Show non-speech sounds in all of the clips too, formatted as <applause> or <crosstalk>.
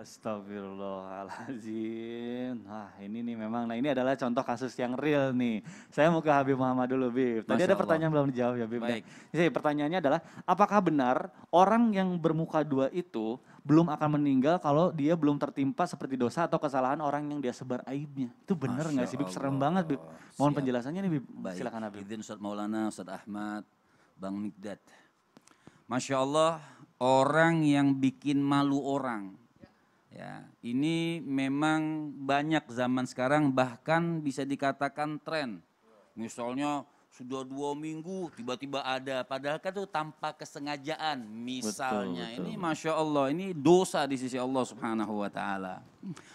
Astagfirullahaladzim. Nah ini nih memang, nah ini adalah contoh kasus yang real nih. Saya mau ke Habib Muhammad dulu, Bib. Tadi Masya ada pertanyaan belum dijawab ya, Bib. Ya? Baik. Jadi pertanyaannya adalah, apakah benar orang yang bermuka dua itu belum akan meninggal kalau dia belum tertimpa seperti dosa atau kesalahan orang yang dia sebar aibnya? Itu benar nggak sih, Bib? Serem banget, Bib. Mohon Siap. penjelasannya nih, Bib. Baik. Silakan, Habib. Izin Ustaz Maulana, Ustaz Ahmad, Bang Mikdad. Masya Allah, orang yang bikin malu orang, Ya, ini memang banyak zaman sekarang bahkan bisa dikatakan tren. Misalnya sudah dua minggu tiba-tiba ada, padahal kan itu tanpa kesengajaan misalnya. Betul, betul. Ini masya Allah, ini dosa di sisi Allah Subhanahu Wa Taala.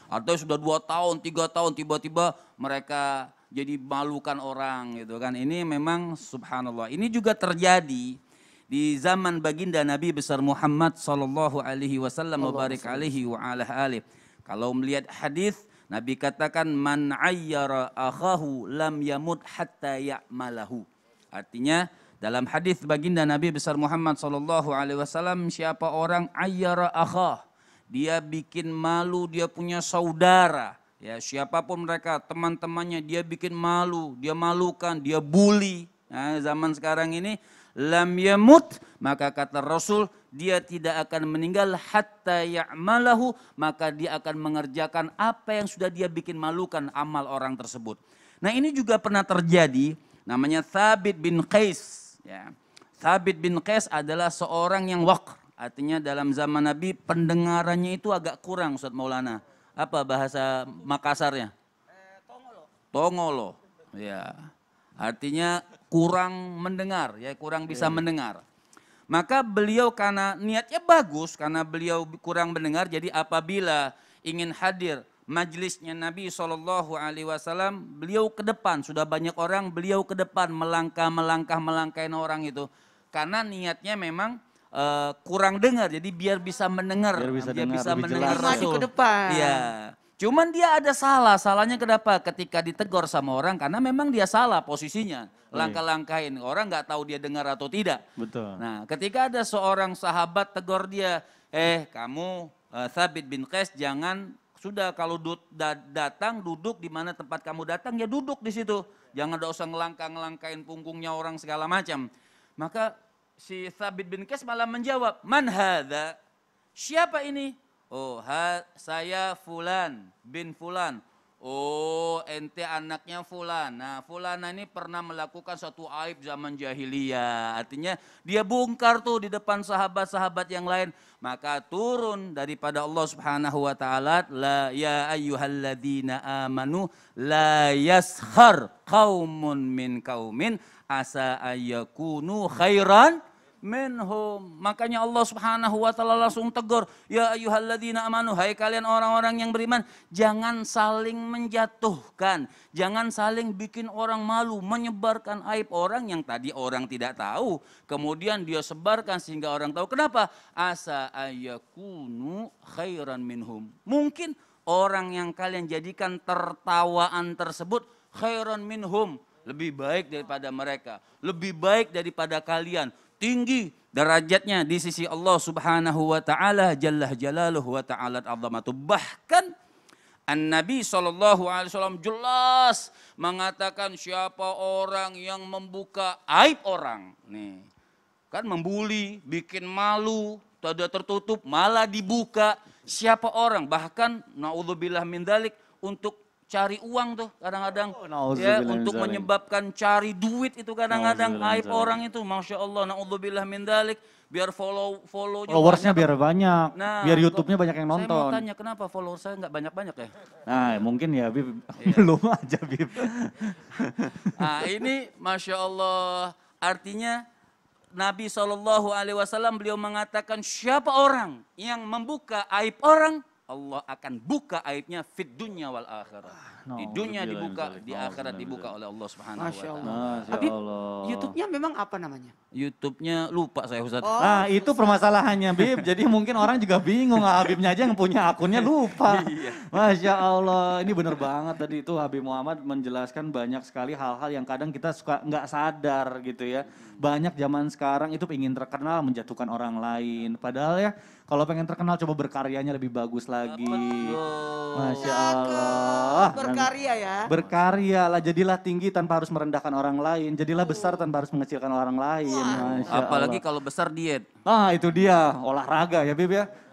Atau sudah dua tahun, tiga tahun tiba-tiba mereka jadi malukan orang gitu kan. Ini memang Subhanallah. Ini juga terjadi di zaman baginda Nabi besar Muhammad sallallahu alaihi wasallam mubarak alaihi wa ala alih. Kalau melihat hadis Nabi katakan man ayyara akhahu lam yamut hatta ya'malahu. Artinya dalam hadis baginda Nabi besar Muhammad sallallahu alaihi wasallam siapa orang ayyara akhah dia bikin malu dia punya saudara ya siapapun mereka teman-temannya dia bikin malu dia malukan dia bully nah, zaman sekarang ini lam yamut maka kata Rasul dia tidak akan meninggal hatta ya'malahu maka dia akan mengerjakan apa yang sudah dia bikin malukan amal orang tersebut. Nah ini juga pernah terjadi namanya Thabit bin Qais. Ya. Thabit bin Qais adalah seorang yang wak Artinya dalam zaman Nabi pendengarannya itu agak kurang Ustaz Maulana. Apa bahasa Makassarnya? Eh, Tongolo. Tongolo. Ya. Artinya kurang mendengar, ya kurang bisa yeah. mendengar. Maka beliau karena niatnya bagus, karena beliau kurang mendengar, jadi apabila ingin hadir majelisnya Nabi Shallallahu Alaihi Wasallam, beliau ke depan sudah banyak orang, beliau ke depan melangkah melangkah melangkahin orang itu, karena niatnya memang uh, kurang dengar, jadi biar bisa mendengar, biar bisa, biar dengar, bisa mendengar jelas. langsung. ke depan. Iya. Cuman dia ada salah, salahnya kenapa? Ketika ditegur sama orang karena memang dia salah posisinya. Iya. Langkah-langkahin, orang nggak tahu dia dengar atau tidak. Betul. Nah ketika ada seorang sahabat tegur dia, eh kamu uh, Thabit bin Qais jangan sudah kalau du, da, datang duduk di mana tempat kamu datang ya duduk di situ. Jangan ada usah ngelangkah ngelangkahin punggungnya orang segala macam. Maka si Thabit bin Qais malah menjawab, Man hadha? Siapa ini? Oh, ha, saya Fulan bin Fulan. Oh, ente anaknya Fulan. Nah, Fulan ini pernah melakukan satu aib zaman jahiliyah. Artinya dia bongkar tuh di depan sahabat-sahabat yang lain. Maka turun daripada Allah Subhanahu wa taala, la ya ayyuhalladzina amanu la yaskhar qaumun min qaumin asa ayakunu khairan minhum. Makanya Allah Subhanahu wa taala langsung tegur, ya ayuhalladina amanu, hai kalian orang-orang yang beriman, jangan saling menjatuhkan, jangan saling bikin orang malu, menyebarkan aib orang yang tadi orang tidak tahu, kemudian dia sebarkan sehingga orang tahu. Kenapa? Asa ayakunu khairan minhum. Mungkin orang yang kalian jadikan tertawaan tersebut khairan minhum lebih baik daripada mereka, lebih baik daripada kalian, tinggi derajatnya di sisi Allah Subhanahu wa taala jalla jalaluhu wa ta'ala azamatu. Bahkan An-Nabi saw Alaihi Wasallam jelas mengatakan siapa orang yang membuka aib orang, nih kan membuli, bikin malu, tidak tertutup, malah dibuka. Siapa orang bahkan naudzubillah min dalik untuk cari uang tuh kadang-kadang oh, ya untuk menyebabkan cari duit itu kadang-kadang aib orang itu masya Allah naudzubillah min dalik biar follow follow followersnya banyak. biar banyak nah, biar YouTube-nya banyak yang nonton saya mau tanya kenapa followers saya nggak banyak banyak ya nah mungkin ya Bib iya. <laughs> belum aja Bib <laughs> nah ini masya Allah artinya Nabi Shallallahu Alaihi Wasallam beliau mengatakan siapa orang yang membuka aib orang Allah akan buka aibnya fit ah, dunia wal akhirat. No, di dunia dibuka, di akhirat dibuka oleh Allah Subhanahu wa taala. Tapi YouTube-nya memang apa namanya? YouTube-nya lupa saya Ustaz. Oh, ah, itu permasalahannya Bib. <laughs> Jadi mungkin orang juga bingung ah, Habibnya aja yang punya akunnya lupa. <laughs> Iya. Masya Allah, ini bener banget tadi itu Habib Muhammad menjelaskan banyak sekali hal-hal yang kadang kita suka nggak sadar gitu ya. Banyak zaman sekarang itu ingin terkenal menjatuhkan orang lain. Padahal ya kalau pengen terkenal coba berkaryanya lebih bagus lah lagi. Masya Allah. Berkarya ya. Berkarya lah, jadilah tinggi tanpa harus merendahkan orang lain. Jadilah besar tanpa harus mengecilkan orang lain. Masya Apalagi Allah. kalau besar diet. Ah itu dia, olahraga ya Bib ya.